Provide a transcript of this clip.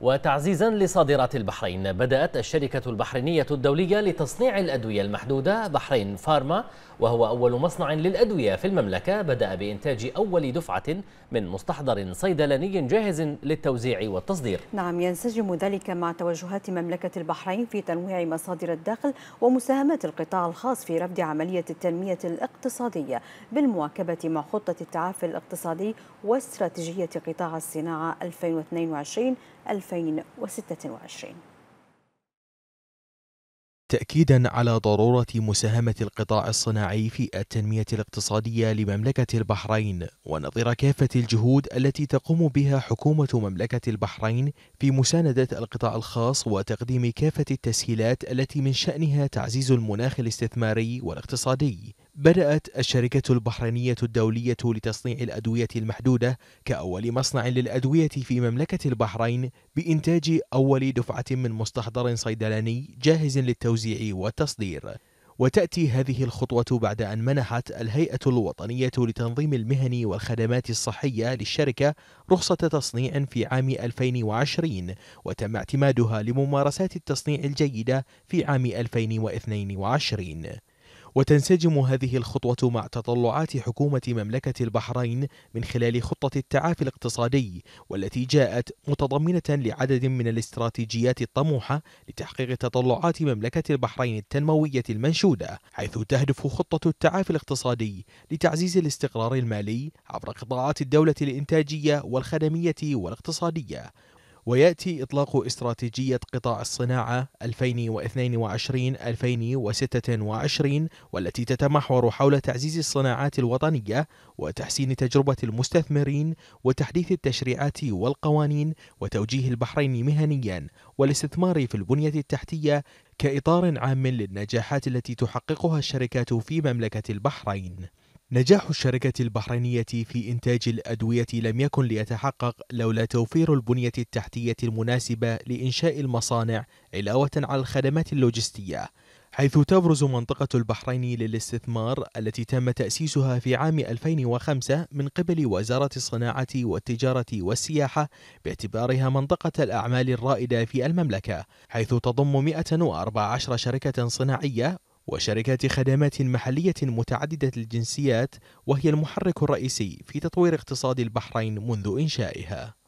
وتعزيزا لصادرات البحرين بدأت الشركة البحرينية الدولية لتصنيع الأدوية المحدودة بحرين فارما وهو أول مصنع للأدوية في المملكة بدأ بإنتاج أول دفعة من مستحضر صيدلاني جاهز للتوزيع والتصدير نعم ينسجم ذلك مع توجهات مملكة البحرين في تنويع مصادر الدخل ومساهمة القطاع الخاص في رفض عملية التنمية الاقتصادية بالمواكبة مع خطة التعافي الاقتصادي واستراتيجية قطاع الصناعة 2022 -2022 2026 تأكيدا على ضرورة مساهمة القطاع الصناعي في التنمية الاقتصادية لمملكة البحرين ونظر كافة الجهود التي تقوم بها حكومة مملكة البحرين في مساندة القطاع الخاص وتقديم كافة التسهيلات التي من شأنها تعزيز المناخ الاستثماري والاقتصادي بدأت الشركة البحرينية الدولية لتصنيع الأدوية المحدودة كأول مصنع للأدوية في مملكة البحرين بإنتاج أول دفعة من مستحضر صيدلاني جاهز للتوزيع والتصدير وتأتي هذه الخطوة بعد أن منحت الهيئة الوطنية لتنظيم المهن والخدمات الصحية للشركة رخصة تصنيع في عام 2020 وتم اعتمادها لممارسات التصنيع الجيدة في عام 2022 وتنسجم هذه الخطوة مع تطلعات حكومة مملكة البحرين من خلال خطة التعافي الاقتصادي والتي جاءت متضمنة لعدد من الاستراتيجيات الطموحة لتحقيق تطلعات مملكة البحرين التنموية المنشودة حيث تهدف خطة التعافي الاقتصادي لتعزيز الاستقرار المالي عبر قطاعات الدولة الإنتاجية والخدمية والاقتصادية ويأتي إطلاق استراتيجية قطاع الصناعة 2022-2026 والتي تتمحور حول تعزيز الصناعات الوطنية وتحسين تجربة المستثمرين وتحديث التشريعات والقوانين وتوجيه البحرين مهنيا والاستثمار في البنية التحتية كإطار عام للنجاحات التي تحققها الشركات في مملكة البحرين نجاح الشركة البحرينية في إنتاج الأدوية لم يكن ليتحقق لولا توفير البنية التحتية المناسبة لإنشاء المصانع علاوة على الخدمات اللوجستية حيث تبرز منطقة البحرين للاستثمار التي تم تأسيسها في عام 2005 من قبل وزارة الصناعة والتجارة والسياحة باعتبارها منطقة الأعمال الرائدة في المملكة حيث تضم 114 شركة صناعية وشركات خدمات محلية متعددة الجنسيات وهي المحرك الرئيسي في تطوير اقتصاد البحرين منذ إنشائها